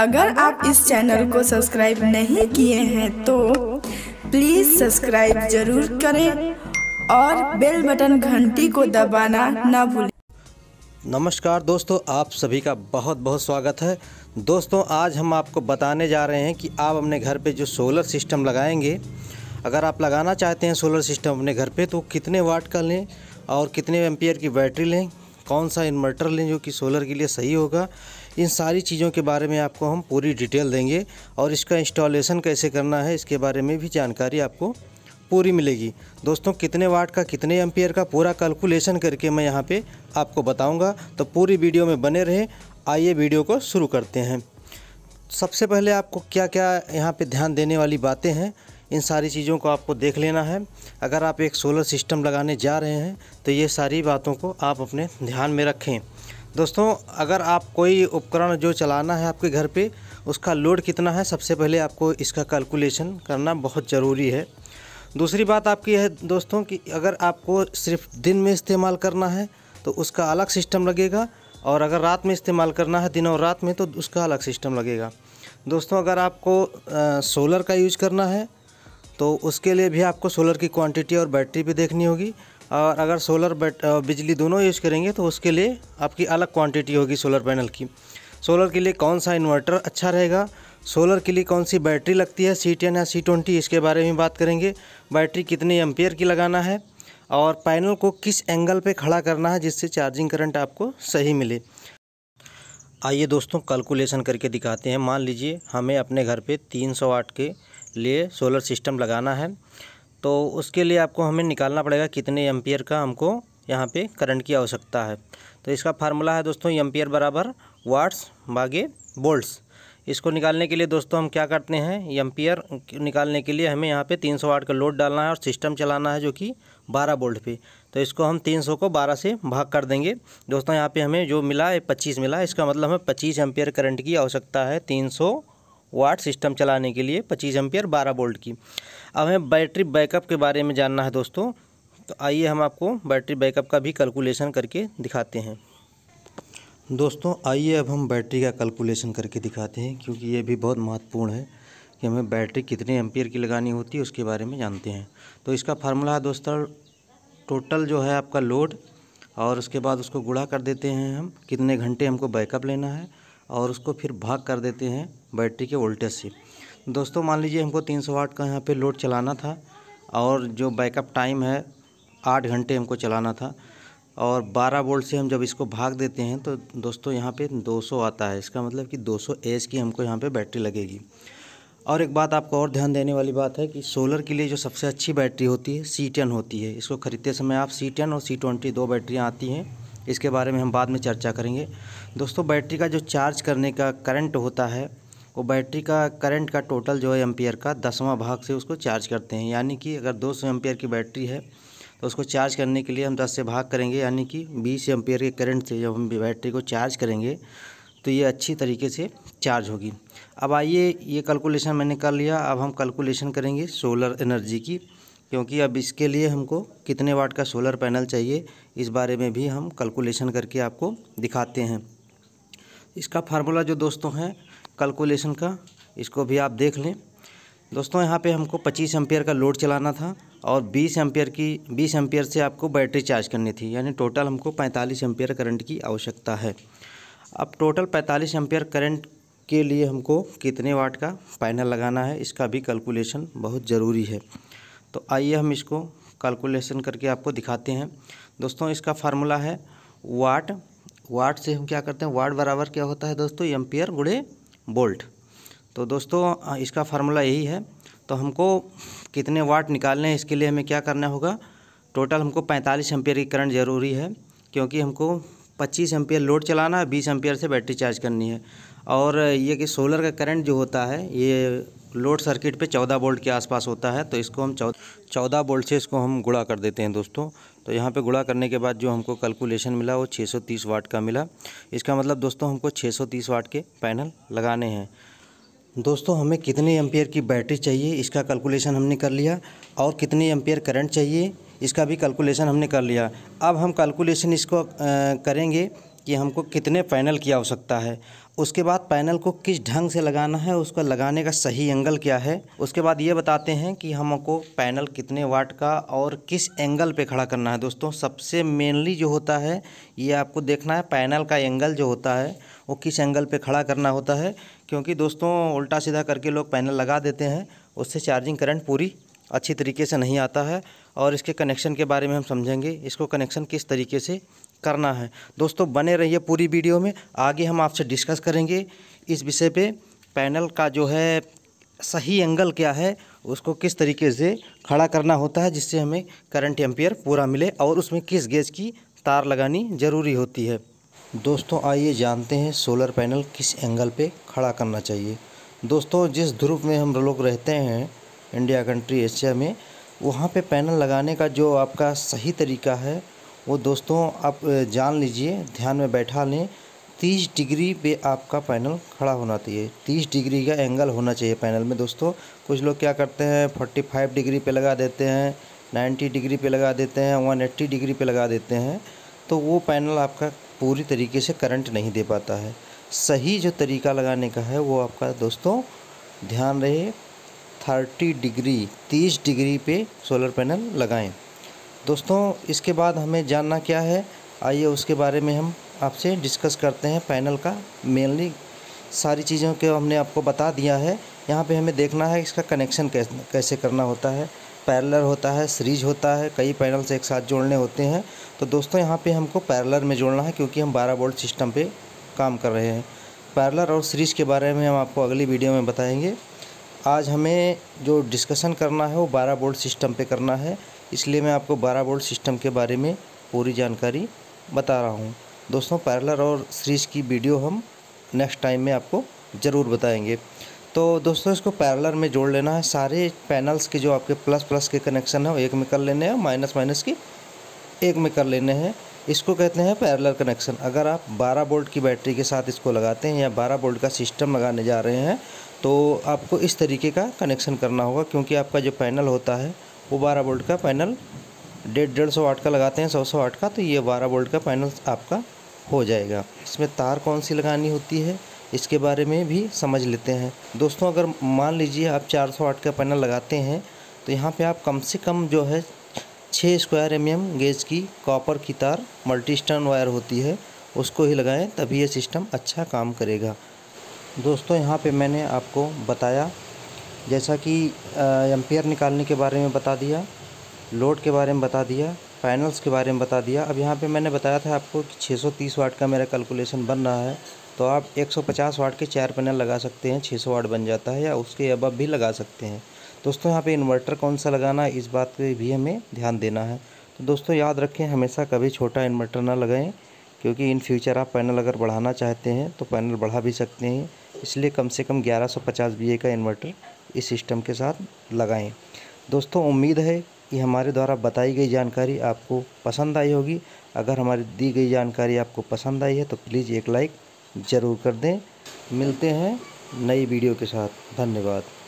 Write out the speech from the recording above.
अगर आप इस चैनल को सब्सक्राइब नहीं किए हैं तो प्लीज़ सब्सक्राइब जरूर करें और बेल बटन घंटी को दबाना ना भूलें नमस्कार दोस्तों आप सभी का बहुत बहुत स्वागत है दोस्तों आज हम आपको बताने जा रहे हैं कि आप अपने घर पे जो सोलर सिस्टम लगाएंगे अगर आप लगाना चाहते हैं सोलर सिस्टम अपने घर पे तो कितने वाट का लें और कितने एम्पियर की बैटरी लें कौन सा इन्वर्टर लें जो कि सोलर के लिए सही होगा इन सारी चीज़ों के बारे में आपको हम पूरी डिटेल देंगे और इसका इंस्टॉलेशन कैसे करना है इसके बारे में भी जानकारी आपको पूरी मिलेगी दोस्तों कितने वाट का कितने एम्पियर का पूरा कैलकुलेशन करके मैं यहाँ पे आपको बताऊँगा तो पूरी वीडियो में बने रहें आइए वीडियो को शुरू करते हैं सबसे पहले आपको क्या क्या यहाँ पे ध्यान देने वाली बातें हैं इन सारी चीज़ों को आपको देख लेना है अगर आप एक सोलर सिस्टम लगाने जा रहे हैं तो ये सारी बातों को आप अपने ध्यान में रखें दोस्तों अगर आप कोई उपकरण जो चलाना है आपके घर पे उसका लोड कितना है सबसे पहले आपको इसका कैलकुलेशन करना बहुत ज़रूरी है दूसरी बात आपकी है दोस्तों कि अगर आपको सिर्फ दिन में इस्तेमाल करना है तो उसका अलग सिस्टम लगेगा और अगर रात में इस्तेमाल करना है दिन और रात में तो उसका अलग सिस्टम लगेगा दोस्तों अगर आपको आ, सोलर का यूज करना है तो उसके लिए भी आपको सोलर की क्वांटिटी और बैटरी भी देखनी होगी और अगर सोलर बैट बिजली दोनों यूज़ करेंगे तो उसके लिए आपकी अलग क्वांटिटी होगी सोलर पैनल की सोलर के लिए कौन सा इन्वर्टर अच्छा रहेगा सोलर के लिए कौन सी बैटरी लगती है सी टेन या सी ट्वेंटी इसके बारे में बात करेंगे बैटरी कितने एम्पेयर की लगाना है और पैनल को किस एंगल पर खड़ा करना है जिससे चार्जिंग करंट आपको सही मिले आइए दोस्तों कैलकुलेशन करके दिखाते हैं मान लीजिए हमें अपने घर पे 300 वाट के लिए सोलर सिस्टम लगाना है तो उसके लिए आपको हमें निकालना पड़ेगा कितने एम्पियर का हमको यहाँ पे करंट की आवश्यकता है तो इसका फार्मूला है दोस्तों एम्पियर बराबर वाट्स भागे बोल्ट्स इसको निकालने के लिए दोस्तों हम क्या करते हैं एम्पियर निकालने के लिए हमें यहाँ पे 300 वाट का लोड डालना है और सिस्टम चलाना है जो कि 12 बोल्ट पे तो इसको हम 300 को 12 से भाग कर देंगे दोस्तों यहाँ पे हमें जो मिला है 25 मिला इसका मतलब हमें 25 एम्पियर करंट की आवश्यकता है 300 वाट सिस्टम चलाने के लिए पच्चीस एम्पियर बारह वोल्ट की अब हमें बैटरी बैकअप के बारे में जानना है दोस्तों तो आइए हम आपको बैटरी बैकअप का भी कैलकुलेशन करके दिखाते हैं दोस्तों आइए अब हम बैटरी का कैलकुलेशन करके दिखाते हैं क्योंकि ये भी बहुत महत्वपूर्ण है कि हमें बैटरी कितने एम्पियर की लगानी होती है उसके बारे में जानते हैं तो इसका फार्मूला है दोस्तों टोटल जो है आपका लोड और उसके बाद उसको गुड़ा कर देते हैं हम कितने घंटे हमको बैकअप लेना है और उसको फिर भाग कर देते हैं बैटरी के वोल्टेज से दोस्तों मान लीजिए हमको 300 वाट का यहाँ पे लोड चलाना था और जो बैकअप टाइम है आठ घंटे हमको चलाना था और 12 वोल्ट से हम जब इसको भाग देते हैं तो दोस्तों यहाँ पे 200 आता है इसका मतलब कि 200 सौ की हमको यहाँ पे बैटरी लगेगी और एक बात आपको और ध्यान देने वाली बात है कि सोलर के लिए जो सबसे अच्छी बैटरी होती है सी टेन होती है इसको ख़रीदते समय आप सी टेन और सी ट्वेंटी दो बैटरियाँ आती हैं इसके बारे में हम बाद में चर्चा करेंगे दोस्तों बैटरी का जो चार्ज करने का करंट होता है वो बैटरी का करंट का टोटल जो है एम्पियर का दसवां भाग से उसको चार्ज करते हैं यानी कि अगर 200 सौ एम्पियर की बैटरी है तो उसको चार्ज करने के लिए हम दस से भाग करेंगे यानी कि बीस एम्पियर के करंट से जब हम बैटरी को चार्ज करेंगे तो ये अच्छी तरीके से चार्ज होगी अब आइए ये कैलकुलेशन मैंने कर लिया अब हम कैलकुलेशन करेंगे सोलर एनर्जी की क्योंकि अब इसके लिए हमको कितने वाट का सोलर पैनल चाहिए इस बारे में भी हम कैलकुलेशन करके आपको दिखाते हैं इसका फार्मूला जो दोस्तों है कैलकुलेशन का इसको भी आप देख लें दोस्तों यहाँ पे हमको 25 एम्पियर का लोड चलाना था और 20 एम्पियर की 20 एम्पियर से आपको बैटरी चार्ज करनी थी यानी टोटल हमको 45 एम्पियर करंट की आवश्यकता है अब टोटल 45 एम्पियर करंट के लिए हमको कितने वाट का पैनल लगाना है इसका भी कैलकुलेशन बहुत ज़रूरी है तो आइए हम इसको कैलकुलेशन करके आपको दिखाते हैं दोस्तों इसका फार्मूला है वाट वाट से हम क्या करते हैं वाट बराबर क्या होता है दोस्तों एम्पियर गुड़े बोल्ट तो दोस्तों इसका फार्मूला यही है तो हमको कितने वाट निकालने हैं इसके लिए हमें क्या करना होगा टोटल हमको 45 एम्पियर की करंट ज़रूरी है क्योंकि हमको 25 एम्पियर लोड चलाना है बीस एम्पियर से बैटरी चार्ज करनी है और ये कि सोलर का करंट जो होता है ये लोड सर्किट पे 14 वोल्ट के आसपास होता है तो इसको हम चौदह वोल्ट से इसको हम गुड़ा कर देते हैं दोस्तों तो यहाँ पे गुड़ा करने के बाद जो हमको कैलकुलेशन मिला वो 630 वाट का मिला इसका मतलब दोस्तों हमको 630 वाट के पैनल लगाने हैं दोस्तों हमें कितने एम्पियर की बैटरी चाहिए इसका कैलकुलेशन हमने कर लिया और कितने एम्पियर करंट चाहिए इसका भी कैलकुलेशन हमने कर लिया अब हम कैलकुलेशन इसको करेंगे कि हमको कितने पैनल की आवश्यकता है उसके बाद पैनल को किस ढंग से लगाना है उसका लगाने का सही एंगल क्या है उसके बाद ये बताते हैं कि हमको पैनल कितने वाट का और किस एंगल पे खड़ा करना है दोस्तों सबसे मेनली जो होता है ये आपको देखना है पैनल का एंगल जो होता है वो किस एंगल पे खड़ा करना होता है क्योंकि दोस्तों उल्टा सीधा करके लोग पैनल लगा देते हैं उससे चार्जिंग करंट पूरी अच्छी तरीके से नहीं आता है और इसके कनेक्शन के बारे में हम समझेंगे इसको कनेक्शन किस तरीके से करना है दोस्तों बने रहिए पूरी वीडियो में आगे हम आपसे डिस्कस करेंगे इस विषय पे पैनल का जो है सही एंगल क्या है उसको किस तरीके से खड़ा करना होता है जिससे हमें करंट एम्पियर पूरा मिले और उसमें किस गेज की तार लगानी ज़रूरी होती है दोस्तों आइए जानते हैं सोलर पैनल किस एंगल पे खड़ा करना चाहिए दोस्तों जिस ध्रुव में हम लोग रहते हैं इंडिया कंट्री एशिया में वहाँ पे पैनल लगाने का जो आपका सही तरीका है वो दोस्तों आप जान लीजिए ध्यान में बैठा लें तीस डिग्री पे आपका पैनल खड़ा होना चाहिए तीस डिग्री का एंगल होना चाहिए पैनल में दोस्तों कुछ लोग क्या करते हैं फोर्टी फाइव डिग्री पे लगा देते हैं नाइन्टी डिग्री पे लगा देते हैं वन एट्टी डिग्री पे लगा देते हैं तो वो पैनल आपका पूरी तरीके से करंट नहीं दे पाता है सही जो तरीका लगाने का है वो आपका दोस्तों ध्यान रहे थर्टी डिग्री तीस डिग्री पर सोलर पैनल लगाएँ दोस्तों इसके बाद हमें जानना क्या है आइए उसके बारे में हम आपसे डिस्कस करते हैं पैनल का मेनली सारी चीज़ों के हमने आपको बता दिया है यहाँ पे हमें देखना है इसका कनेक्शन कैसे कैसे करना होता है पैरलर होता है सीरीज होता है कई पैनल से एक साथ जोड़ने होते हैं तो दोस्तों यहाँ पे हमको पैरलर में जोड़ना है क्योंकि हम 12 वोल्ट सिस्टम पे काम कर रहे हैं पैरलर और सीरीज के बारे में हम आपको अगली वीडियो में बताएँगे आज हमें जो डिस्कशन करना है वो बारह बोल्ट सिस्टम पर करना है इसलिए मैं आपको 12 वोल्ट सिस्टम के बारे में पूरी जानकारी बता रहा हूँ दोस्तों पैरलर और सीरीज की वीडियो हम नेक्स्ट टाइम में आपको ज़रूर बताएंगे तो दोस्तों इसको पैरलर में जोड़ लेना है सारे पैनल्स के जो आपके प्लस प्लस के कनेक्शन हैं वो एक में कर लेने हैं माइनस माइनस की एक में कर लेने हैं इसको कहते हैं पैरलर कनेक्शन अगर आप 12 वोल्ट की बैटरी के साथ इसको लगाते हैं या 12 वोल्ट का सिस्टम लगाने जा रहे हैं तो आपको इस तरीके का कनेक्शन करना होगा क्योंकि आपका जो पैनल होता है वो बारह वोल्ट का पैनल डेढ़ डेढ़ सौ वाट का लगाते हैं सौ सौ वाट का तो ये बारह वोल्ट का पैनल आपका हो जाएगा इसमें तार कौन सी लगानी होती है इसके बारे में भी समझ लेते हैं दोस्तों अगर मान लीजिए आप चार सौ वाट का पैनल लगाते हैं तो यहाँ पे आप कम से कम जो है छः स्क्वायर एम एम गेज की कॉपर की तार मल्टी स्टर्न वायर होती है उसको ही लगाएं तभी ये सिस्टम अच्छा काम करेगा दोस्तों यहाँ पे मैंने आपको बताया जैसा कि एम्पियर निकालने के बारे में बता दिया लोड के बारे में बता दिया पैनल्स के बारे में बता दिया अब यहाँ पे मैंने बताया था आपको कि 630 वाट का मेरा कैलकुलेशन बन रहा है तो आप 150 वाट के चार पैनल लगा सकते हैं 600 वाट बन जाता है या उसके अब भी लगा सकते हैं दोस्तों यहाँ पे इन्वर्टर कौन सा लगाना है इस बात पर भी हमें ध्यान देना है तो दोस्तों याद रखें हमेशा कभी छोटा इन्वर्टर ना लगाएँ क्योंकि इन फ्यूचर आप पैनल अगर बढ़ाना चाहते हैं तो पैनल बढ़ा भी सकते हैं इसलिए कम से कम ग्यारह सौ का इन्वर्टर इस सिस्टम के साथ लगाएं दोस्तों उम्मीद है कि हमारे द्वारा बताई गई जानकारी आपको पसंद आई होगी अगर हमारी दी गई जानकारी आपको पसंद आई है तो प्लीज़ एक लाइक ज़रूर कर दें मिलते हैं नई वीडियो के साथ धन्यवाद